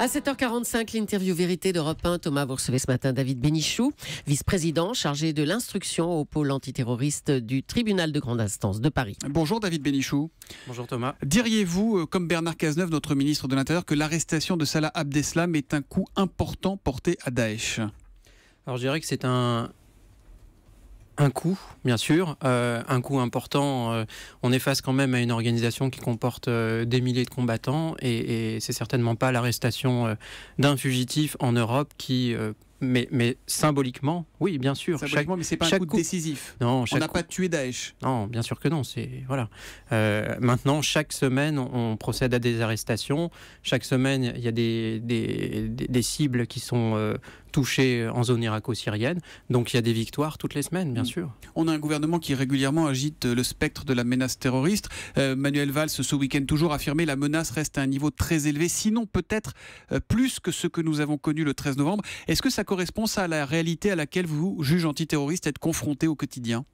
À 7h45, l'interview Vérité d'Europe 1. Thomas, vous recevez ce matin David Bénichou, vice-président chargé de l'instruction au pôle antiterroriste du tribunal de grande instance de Paris. Bonjour David Bénichou. Bonjour Thomas. Diriez-vous, euh, comme Bernard Cazeneuve, notre ministre de l'Intérieur, que l'arrestation de Salah Abdeslam est un coup important porté à Daech alors je dirais que c'est un, un coup, bien sûr, euh, un coup important. Euh, on est face quand même à une organisation qui comporte euh, des milliers de combattants et, et c'est certainement pas l'arrestation d'un fugitif en Europe qui mais, mais symboliquement, oui, bien sûr. Symboliquement, chaque, mais c'est pas un coup, décisif. on n'a pas tué Daesh. Non, bien sûr que non. C'est voilà. Euh, maintenant, chaque semaine, on procède à des arrestations. Chaque semaine, il y a des, des, cibles qui sont euh, touchées en zone irako-syrienne. Donc, il y a des victoires toutes les semaines, bien mm. sûr. On a un gouvernement qui régulièrement agite le spectre de la menace terroriste. Euh, Manuel Valls, ce week-end, toujours affirmé la menace reste à un niveau très élevé, sinon peut-être plus que ce que nous avons connu le 13 novembre. Est-ce que ça correspond ça à la réalité à laquelle vous, juge antiterroriste, êtes confronté au quotidien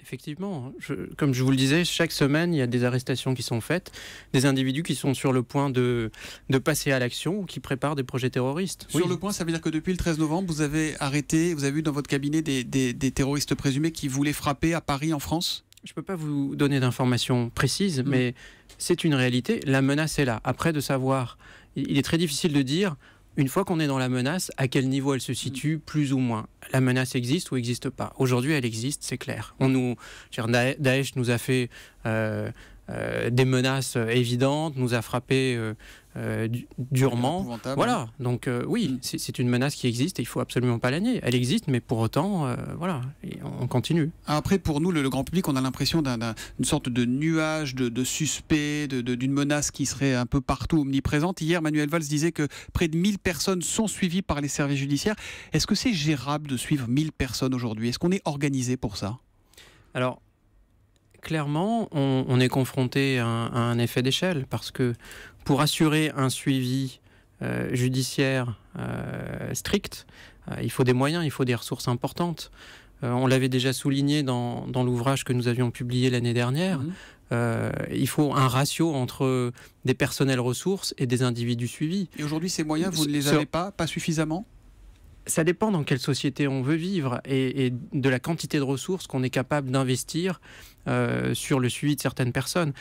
Effectivement, hein. comme je vous le disais, chaque semaine, il y a des arrestations qui sont faites, des individus qui sont sur le point de, de passer à l'action ou qui préparent des projets terroristes. Sur le point, ça veut dire que depuis le 13 novembre, vous avez arrêté, vous avez eu dans votre cabinet des, des, terroristes présumés qui voulaient frapper à Paris, en France Je ne peux pas vous donner d'informations précises, mais c'est une réalité. La menace est là. Après, de savoir, il est très difficile de dire une fois qu'on est dans la menace, à quel niveau elle se situe, plus ou moins La menace existe ou n'existe pas Aujourd'hui, elle existe, c'est clair. On nous, Daesh nous a fait euh, euh, des menaces euh, évidentes, nous a frappé euh, durement. Voilà, donc oui, mm. c'est une menace qui existe et il faut absolument pas la nier. Elle existe, mais pour autant, voilà, on continue. Ah, après, pour nous, le, grand public, on a l'impression d'une sorte de nuage de, suspects, d'une menace qui serait un peu partout omniprésente. Hier, Manuel Valls disait que près de 1000 personnes sont suivies par les services judiciaires. Est-ce que c'est gérable de suivre 1000 personnes aujourd'hui Est-ce qu'on est organisé pour ça alors, clairement, on, est confronté à un, effet d'échelle parce que pour assurer un suivi euh, judiciaire euh, strict, euh, il faut des moyens, il faut des ressources importantes. on l'avait déjà souligné dans, l'ouvrage que nous avions publié l'année dernière. Mmh. il faut un ratio entre des personnels ressources et des individus suivis. Et aujourd'hui, ces moyens, vous ne les avez pas, pas suffisamment ça dépend dans quelle société on veut vivre et, de la quantité de ressources qu'on est capable d'investir euh, sur le suivi de certaines personnes.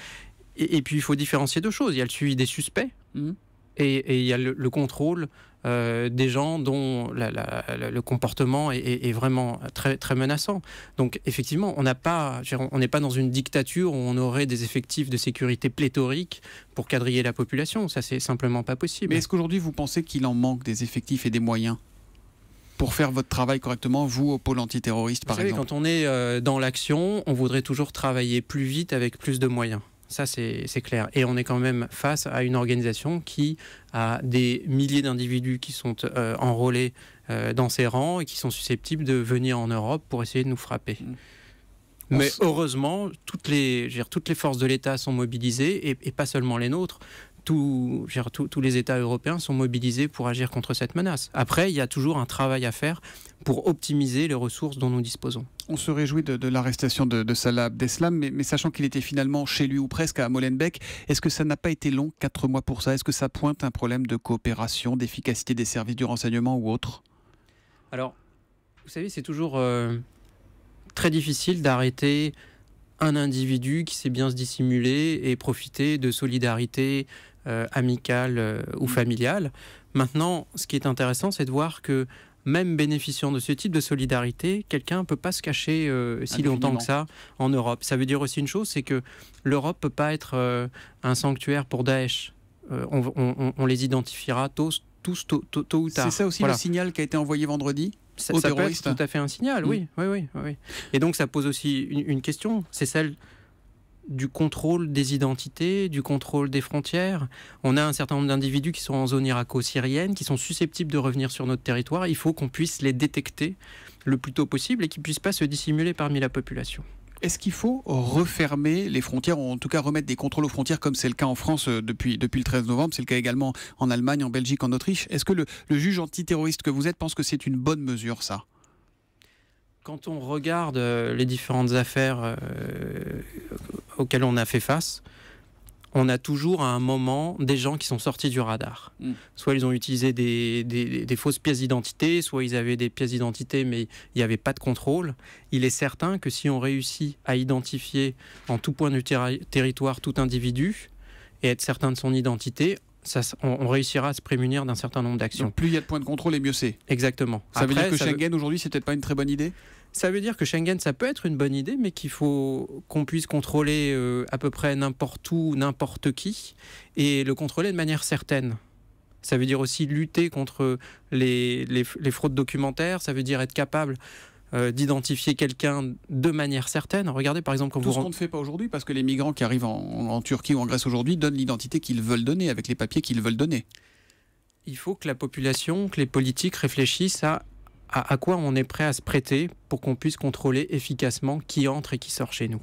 Et, puis il faut différencier deux choses. Il y a le suivi des suspects mmh. et, il y a le, contrôle euh, des gens dont le comportement est, vraiment très, très menaçant. Donc effectivement, on n'a pas, on n'est pas dans une dictature où on aurait des effectifs de sécurité pléthoriques pour quadriller la population. Ça, c'est simplement pas possible. Mais est-ce qu'aujourd'hui vous pensez qu'il en manque des effectifs et des moyens pour faire votre travail correctement, vous, au pôle antiterroriste, vous savez, exemple Quand on est euh, dans l'action, on voudrait toujours travailler plus vite avec plus de moyens. Ça, c'est clair. Et on est quand même face à une organisation qui a des milliers d'individus qui sont euh, enrôlés euh, dans ses rangs et qui sont susceptibles de venir en Europe pour essayer de nous frapper. Mm. Mais heureusement, toutes les, toutes les forces de l'État sont mobilisées, et, et, pas seulement les nôtres tous les États européens sont mobilisés pour agir contre cette menace. Après, il y a toujours un travail à faire pour optimiser les ressources dont nous disposons. On se réjouit de, l'arrestation de, de, Salah Abdeslam, mais, sachant qu'il était finalement chez lui ou presque à Molenbeek, est-ce que ça n'a pas été long, quatre mois pour ça Est-ce que ça pointe un problème de coopération, d'efficacité des services du renseignement ou autre Alors, vous savez, c'est toujours euh, très difficile d'arrêter un individu qui sait bien se dissimuler et profiter de solidarité euh, amicale euh, ou mm. familiale. Maintenant, ce qui est intéressant, c'est de voir que même bénéficiant de ce type de solidarité, quelqu'un ne peut pas se cacher euh, si longtemps que ça en Europe. Ça veut dire aussi une chose, c'est que l'Europe ne peut pas être un sanctuaire pour Daesh. On, les identifiera tous tous tôt, ou tard. C'est ça aussi le signal qui a été envoyé vendredi ça, Peut tout à fait un signal, mm. oui, oui, oui, Et donc ça pose aussi une, une question, c'est celle du contrôle des identités, du contrôle des frontières. On a un certain nombre d'individus qui sont en zone irako-syrienne, qui sont susceptibles de revenir sur notre territoire. Il faut qu'on puisse les détecter le plus tôt possible et qu'ils ne puissent pas se dissimuler parmi la population. Est-ce qu'il faut refermer les frontières, ou en tout cas remettre des contrôles aux frontières, comme c'est le cas en France euh, depuis, le 13 novembre, c'est le cas également en Allemagne, en Belgique, en Autriche Est-ce que le juge antiterroriste que vous êtes pense que c'est une bonne mesure, ça quand on regarde euh, les différentes affaires euh, auxquelles on a fait face, on a toujours à un moment des gens qui sont sortis du radar. Hmm. Soit ils ont utilisé des, fausses pièces d'identité, soit ils avaient des pièces d'identité mais il n'y avait pas de contrôle. Il est certain que si on réussit à identifier en tout point du territoire tout individu et être certain de son identité, ça, on, réussira à se prémunir d'un certain nombre d'actions. Plus il y a de points de contrôle et mieux c'est. Exactement. Ça veut dire que Schengen aujourd'hui c'est peut-être pas une très bonne idée ça veut dire que Schengen, ça peut être une bonne idée, mais qu'il faut qu'on puisse contrôler euh, à peu près n'importe où, n'importe qui, et le contrôler de manière certaine. Ça veut dire aussi lutter contre les, les, fraudes documentaires, ça veut dire être capable euh, d'identifier quelqu'un de manière certaine. Regardez par exemple quand Tout ce qu'on ne fait pas aujourd'hui, parce que les migrants qui arrivent en, en Turquie ou en Grèce aujourd'hui donnent l'identité qu'ils veulent donner, avec les papiers qu'ils veulent donner. Il faut que la population, que les politiques réfléchissent à à, quoi on est prêt à se prêter pour qu'on puisse contrôler efficacement qui entre et qui sort chez nous.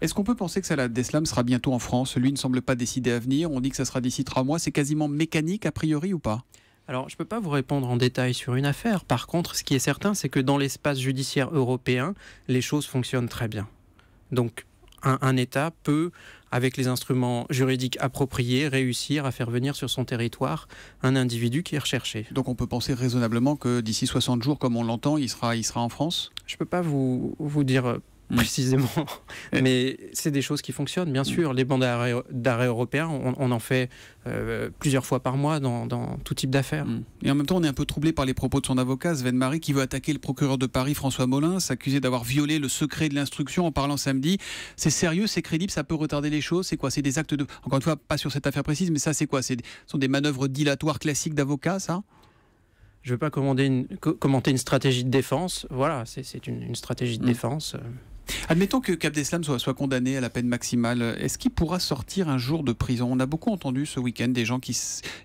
Est-ce qu'on peut penser que Salah Deslam sera bientôt en France Lui ne semble pas décidé à venir. On dit que ça sera d'ici trois mois. C'est quasiment mécanique a priori ou pas alors, je ne peux pas vous répondre en détail sur une affaire. Par contre, ce qui est certain, c'est que dans l'espace judiciaire européen, les choses fonctionnent très bien. Donc, un, État peut, avec les instruments juridiques appropriés, réussir à faire venir sur son territoire un individu qui est recherché. Donc on peut penser raisonnablement que d'ici 60 jours, comme on l'entend, il sera, il sera en France Je ne peux pas vous, vous dire euh, précisément. Mais c'est des choses qui fonctionnent, bien mm. sûr. Les bandes d'arrêt européens, on, en fait euh, plusieurs fois par mois dans, tout type d'affaires. Mm. Et en même temps, on est un peu troublé par les propos de son avocat, Sven Marie, qui veut attaquer le procureur de Paris, François Molin, s'accuser d'avoir violé le secret de l'instruction en parlant samedi. C'est sérieux, c'est crédible, ça peut retarder les choses. C'est quoi C'est des actes de. Encore une fois, pas sur cette affaire précise, mais ça, c'est quoi Ce sont des manœuvres dilatoires classiques d'avocats, ça je ne veux pas une, commenter une stratégie de défense. Voilà, c'est une, stratégie de mm. défense. Euh. Admettons que Capdeslam soit, soit condamné à la peine maximale, est-ce qu'il pourra sortir un jour de prison On a beaucoup entendu ce week-end des gens, qui,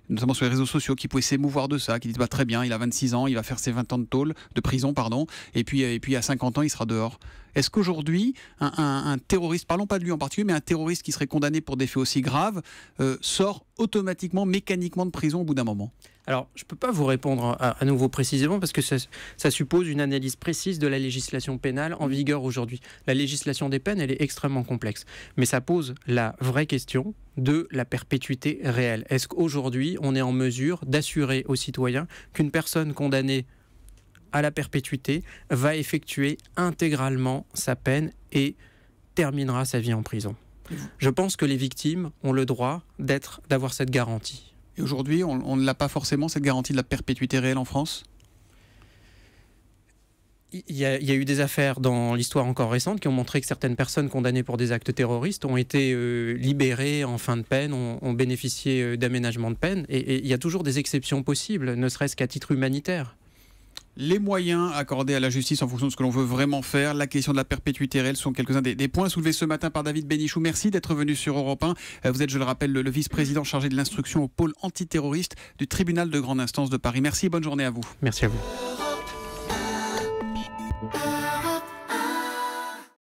notamment sur les réseaux sociaux, qui pouvaient s'émouvoir de ça, qui disent bah, très bien, il a 26 ans, il va faire ses 20 ans de tôle, de prison, pardon, et puis, et puis à 50 ans, il sera dehors. Est-ce qu'aujourd'hui, un, terroriste, parlons pas de lui en particulier, mais un terroriste qui serait condamné pour des faits aussi graves, euh, sort automatiquement, mécaniquement de prison au bout d'un moment alors, je ne peux pas vous répondre à, nouveau précisément parce que ça, ça, suppose une analyse précise de la législation pénale en vigueur aujourd'hui. La législation des peines, elle est extrêmement complexe, mais ça pose la vraie question de la perpétuité réelle. Est-ce qu'aujourd'hui, on est en mesure d'assurer aux citoyens qu'une personne condamnée à la perpétuité, va effectuer intégralement sa peine et terminera sa vie en prison. Je pense que les victimes ont le droit d'être, d'avoir cette garantie. Et aujourd'hui, on, ne l'a pas forcément, cette garantie de la perpétuité réelle en France il y, a, eu des affaires dans l'histoire encore récente qui ont montré que certaines personnes condamnées pour des actes terroristes ont été euh, libérées en fin de peine, ont, bénéficié euh, d'aménagements de peine. et, il y a toujours des exceptions possibles, ne serait-ce qu'à titre humanitaire les moyens accordés à la justice en fonction de ce que l'on veut vraiment faire, la question de la perpétuité réelle sont quelques-uns des, points soulevés ce matin par David Bénichou. Merci d'être venu sur Europe 1. Euh, vous êtes, je le rappelle, le, le vice-président chargé de l'instruction au pôle antiterroriste du tribunal de grande instance de Paris. Merci bonne journée à vous. Merci à vous.